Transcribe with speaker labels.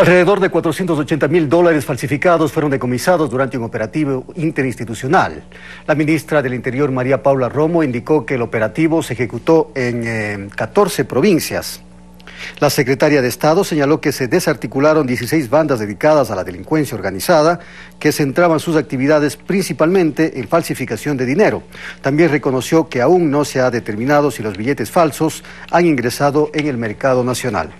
Speaker 1: Alrededor de 480 mil dólares falsificados fueron decomisados durante un operativo interinstitucional. La ministra del Interior, María Paula Romo, indicó que el operativo se ejecutó en 14 eh, provincias. La secretaria de Estado señaló que se desarticularon 16 bandas dedicadas a la delincuencia organizada que centraban sus actividades principalmente en falsificación de dinero. También reconoció que aún no se ha determinado si los billetes falsos han ingresado en el mercado nacional.